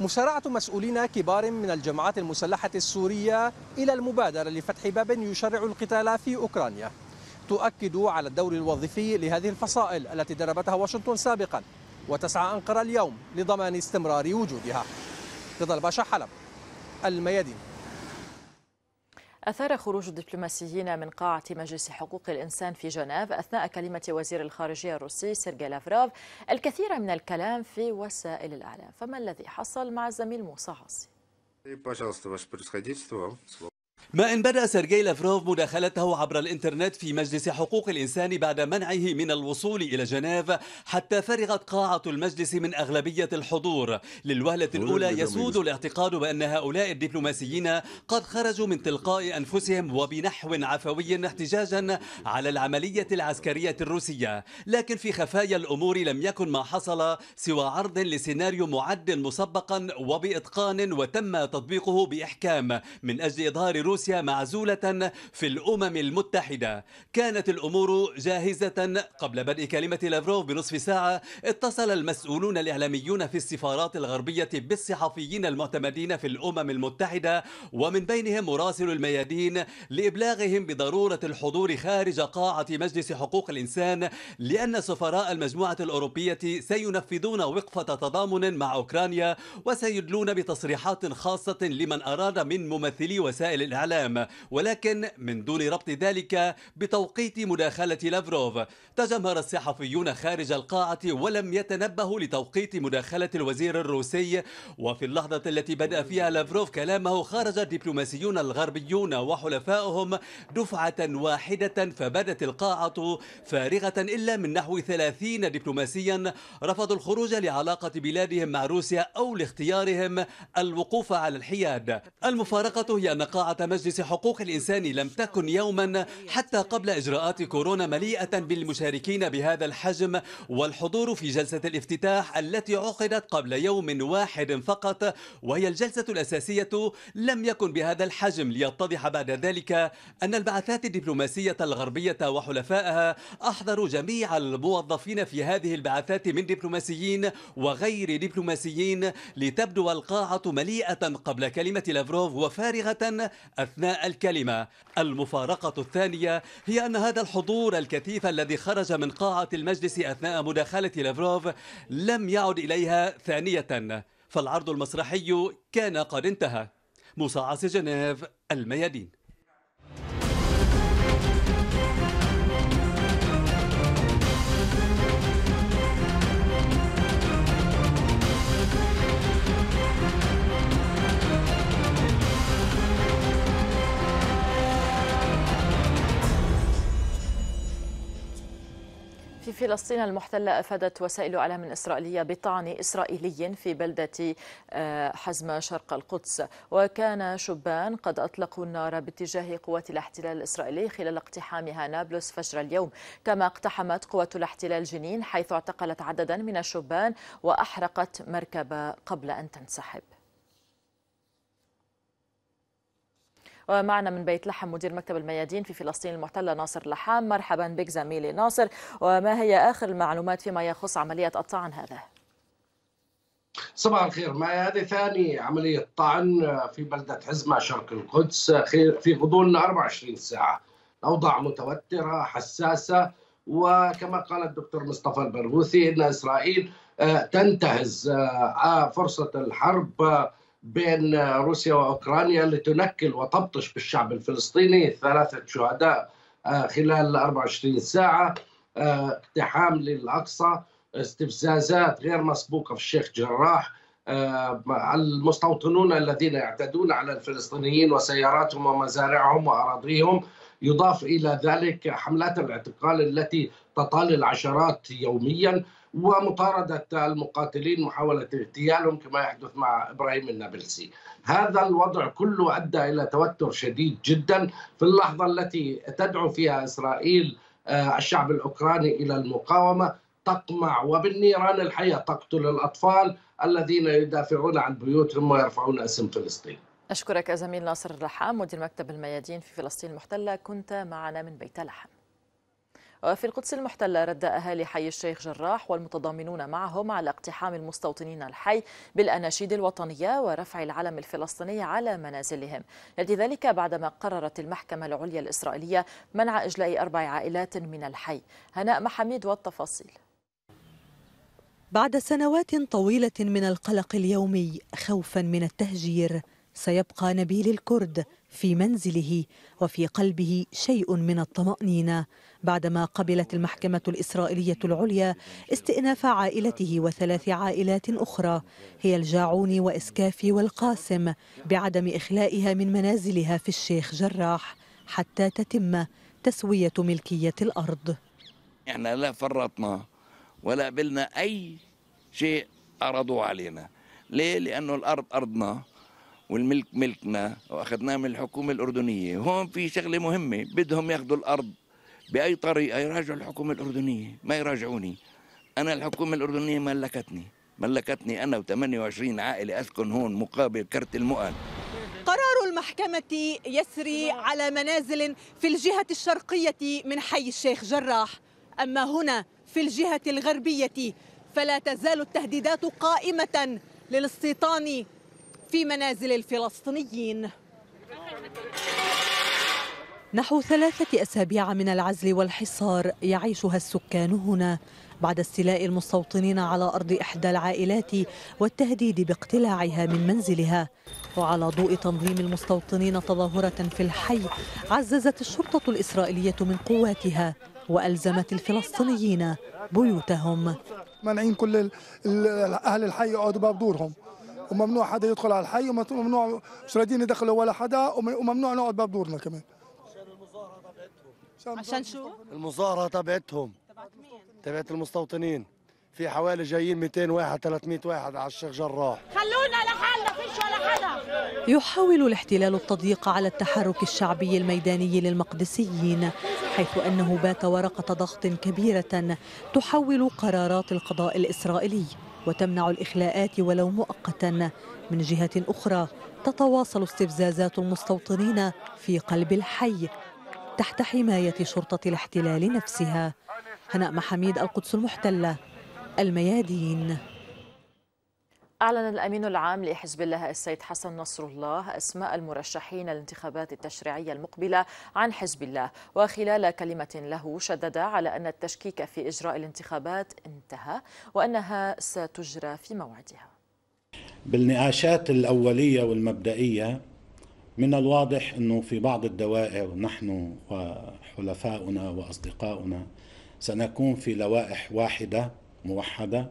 مسارعة مسؤولين كبار من الجماعات المسلحة السورية إلى المبادرة لفتح باب يشرع القتال في أوكرانيا تؤكد على الدور الوظيفي لهذه الفصائل التي دربتها واشنطن سابقا وتسعى أنقرة اليوم لضمان استمرار وجودها رضا الباشا حلب الميادين أثار خروج الدبلوماسيين من قاعة مجلس حقوق الإنسان في جنيف أثناء كلمة وزير الخارجية الروسي سيرجي لافراف الكثير من الكلام في وسائل الإعلام فما الذي حصل مع الزميل موسى عاصي ما إن بدأ سيرجي لافروف مداخلته عبر الإنترنت في مجلس حقوق الإنسان بعد منعه من الوصول إلى جنيف حتى فرغت قاعة المجلس من أغلبية الحضور للوهلة الأولى يسود الاعتقاد بأن هؤلاء الدبلوماسيين قد خرجوا من تلقاء أنفسهم وبنحو عفوي احتجاجا على العملية العسكرية الروسية لكن في خفايا الأمور لم يكن ما حصل سوى عرض لسيناريو معد مسبقا وبإتقان وتم تطبيقه بإحكام من أجل إظهار روسيا روسيا معزولة في الأمم المتحدة كانت الأمور جاهزة قبل بدء كلمة لافروف بنصف ساعة اتصل المسؤولون الإعلاميون في السفارات الغربية بالصحفيين المعتمدين في الأمم المتحدة ومن بينهم مراسل الميادين لإبلاغهم بضرورة الحضور خارج قاعة مجلس حقوق الإنسان لأن سفراء المجموعة الأوروبية سينفذون وقفة تضامن مع أوكرانيا وسيدلون بتصريحات خاصة لمن أراد من ممثلي وسائل الإعلام الإعلام ولكن من دون ربط ذلك بتوقيت مداخلة لافروف تجمهر الصحفيون خارج القاعة ولم يتنبهوا لتوقيت مداخلة الوزير الروسي وفي اللحظة التي بدأ فيها لافروف كلامه خرج الدبلوماسيون الغربيون وحلفائهم دفعة واحدة فبدت القاعة فارغة إلا من نحو 30 دبلوماسيا رفضوا الخروج لعلاقة بلادهم مع روسيا أو لاختيارهم الوقوف على الحياد المفارقة هي أن قاعة مجلس حقوق الإنسان لم تكن يوما حتى قبل إجراءات كورونا مليئة بالمشاركين بهذا الحجم والحضور في جلسة الافتتاح التي عقدت قبل يوم واحد فقط وهي الجلسة الأساسية لم يكن بهذا الحجم ليتضح بعد ذلك أن البعثات الدبلوماسية الغربية وحلفائها أحضروا جميع الموظفين في هذه البعثات من دبلوماسيين وغير دبلوماسيين لتبدو القاعة مليئة قبل كلمة لافروف وفارغة أثناء الكلمة المفارقة الثانية هي أن هذا الحضور الكثيف الذي خرج من قاعة المجلس أثناء مداخلة لافروف لم يعد إليها ثانية فالعرض المسرحي كان قد انتهى موسى عاصي جنيف الميادين فلسطين المحتلة أفادت وسائل إعلام إسرائيلية بطعن إسرائيلي في بلدة آه، حزمة شرق القدس وكان شبان قد أطلقوا النار باتجاه قوات الاحتلال الإسرائيلي خلال اقتحامها نابلس فجر اليوم كما اقتحمت قوات الاحتلال جنين حيث اعتقلت عددا من الشبان وأحرقت مركبة قبل أن تنسحب ومعنا من بيت لحم مدير مكتب الميادين في فلسطين المحتلة ناصر لحام مرحبا بك زميلي ناصر وما هي آخر المعلومات فيما يخص عملية الطعن هذا؟ صباح الخير ما هذه ثاني عملية طعن في بلدة حزمة شرق القدس في غضون 24 ساعة الأوضاع متوترة حساسة وكما قال الدكتور مصطفى البرغوثي أن إسرائيل آه، تنتهز آه، آه، فرصة الحرب بين روسيا واوكرانيا لتنكل وتبطش بالشعب الفلسطيني ثلاثه شهداء آه، خلال 24 ساعه آه، اقتحام للاقصى استفزازات غير مسبوقه في الشيخ جراح آه، المستوطنون الذين يعتدون على الفلسطينيين وسياراتهم ومزارعهم واراضيهم يضاف الى ذلك حملات الاعتقال التي تطال العشرات يوميا ومطاردة المقاتلين محاولة اغتيالهم كما يحدث مع إبراهيم النابلسي هذا الوضع كله أدى إلى توتر شديد جدا في اللحظة التي تدعو فيها إسرائيل آه، الشعب الأوكراني إلى المقاومة تقمع وبالنيران الحية تقتل الأطفال الذين يدافعون عن بيوتهم ويرفعون اسم فلسطين أشكرك زميل ناصر الرحام مدير مكتب الميادين في فلسطين المحتلة كنت معنا من بيت لحم وفي القدس المحتلة رد أهالي حي الشيخ جراح والمتضامنون معهم على اقتحام المستوطنين الحي بالأناشيد الوطنية ورفع العلم الفلسطيني على منازلهم يأتي ذلك بعدما قررت المحكمة العليا الإسرائيلية منع إجلاء أربع عائلات من الحي هناء محميد والتفاصيل بعد سنوات طويلة من القلق اليومي خوفا من التهجير سيبقى نبيل الكرد في منزله وفي قلبه شيء من الطمأنينة بعدما قبلت المحكمة الإسرائيلية العليا استئناف عائلته وثلاث عائلات أخرى هي الجاعوني وإسكافي والقاسم بعدم إخلائها من منازلها في الشيخ جراح حتى تتم تسوية ملكية الأرض احنا لا فرطنا ولا بلنا أي شيء أرضوا علينا ليه؟ لأنه الأرض أرضنا والملك ملكنا واخذناه من الحكومه الاردنيه هون في شغله مهمه بدهم ياخذوا الارض باي طريقه يراجعوا الحكومه الاردنيه ما يراجعوني انا الحكومه الاردنيه ملكتني ملكتني انا و28 عائله اسكن هون مقابل كرت المؤن قرار المحكمة يسري على منازل في الجهة الشرقية من حي الشيخ جراح أما هنا في الجهة الغربية فلا تزال التهديدات قائمة للاستيطان في منازل الفلسطينيين نحو ثلاثة أسابيع من العزل والحصار يعيشها السكان هنا بعد استيلاء المستوطنين على أرض إحدى العائلات والتهديد باقتلاعها من منزلها وعلى ضوء تنظيم المستوطنين تظاهرة في الحي عززت الشرطة الإسرائيلية من قواتها وألزمت الفلسطينيين بيوتهم منعين كل أهل الحي يقعدوا بقى بدورهم وممنوع حدا يدخل على الحي وممنوع مش راضيين يدخلوا ولا حدا وممنوع نقعد باب دورنا كمان عشان المظاهره تبعتهم عشان شو؟ المظاهره تبعتهم تبعت مين؟ تبعت المستوطنين في حوالي جايين 200 واحد 300 واحد على الشيخ جراح خلونا لحالنا فيش ولا حدا يحاول الاحتلال التضييق على التحرك الشعبي الميداني للمقدسيين حيث أنه بات ورقة ضغط كبيرة تحول قرارات القضاء الإسرائيلي وتمنع الإخلاءات ولو مؤقتا من جهة أخرى تتواصل استفزازات المستوطنين في قلب الحي تحت حماية شرطة الاحتلال نفسها هناء محميد القدس المحتلة الميادين أعلن الأمين العام لحزب الله السيد حسن نصر الله أسماء المرشحين للانتخابات التشريعية المقبلة عن حزب الله وخلال كلمة له شدد على أن التشكيك في إجراء الانتخابات انتهى وأنها ستجرى في موعدها بالنقاشات الأولية والمبدئية من الواضح أنه في بعض الدوائر نحن وحلفاؤنا وأصدقاؤنا سنكون في لوائح واحدة موحدة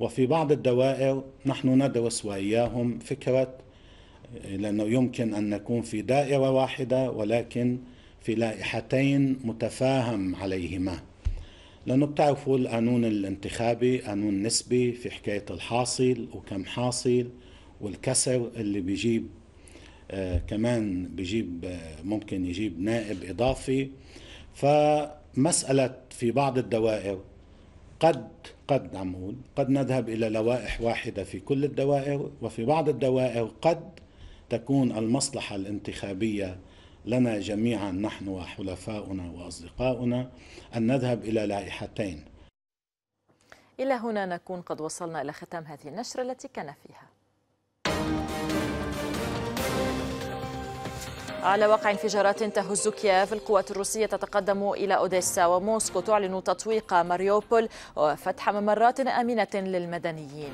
وفي بعض الدوائر نحن ندرس وإياهم فكرة لأنه يمكن أن نكون في دائرة واحدة ولكن في لائحتين متفاهم عليهما لأنه بتعرفوا القانون الانتخابي قانون نسبي في حكاية الحاصل وكم حاصل والكسر اللي بيجيب آه كمان بيجيب آه ممكن يجيب نائب إضافي فمسألة في بعض الدوائر قد قد عمود قد نذهب إلى لوائح واحدة في كل الدوائر وفي بعض الدوائر قد تكون المصلحة الانتخابية لنا جميعا نحن وحلفاؤنا وأصدقاؤنا أن نذهب إلى لائحتين إلى هنا نكون قد وصلنا إلى ختام هذه النشرة التي كان فيها على وقع انفجارات تهز كييف القوات الروسية تتقدم إلى أوديسا وموسكو تعلن تطويق ماريوبول وفتح ممرات آمنة للمدنيين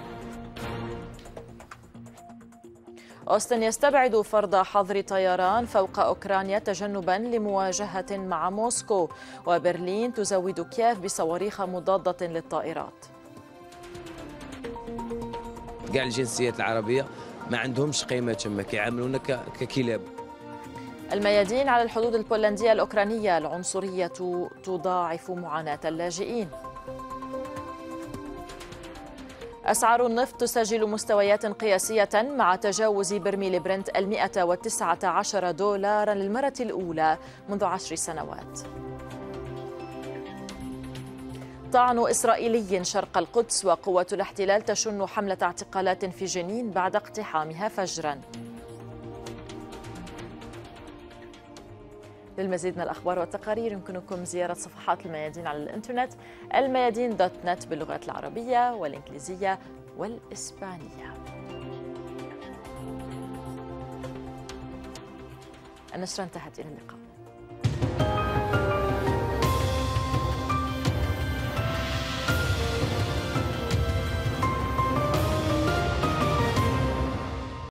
أوستن يستبعد فرض حظر طيران فوق أوكرانيا تجنبا لمواجهة مع موسكو وبرلين تزود كييف بصواريخ مضادة للطائرات كاع الجنسيات العربية ما عندهمش قيمة تما كيعاملونا ككلاب الميادين على الحدود البولندية الأوكرانية العنصرية تضاعف معاناة اللاجئين أسعار النفط تسجل مستويات قياسية مع تجاوز برميل برنت المئة وتسعة عشر دولارا للمرة الأولى منذ عشر سنوات طعن إسرائيلي شرق القدس وقوة الاحتلال تشن حملة اعتقالات في جنين بعد اقتحامها فجراً للمزيد من الأخبار والتقارير يمكنكم زيارة صفحات الميادين على الإنترنت الميادين دوت نت باللغات العربية والإنجليزية والإسبانية النشرة انتهت إلى اللقاء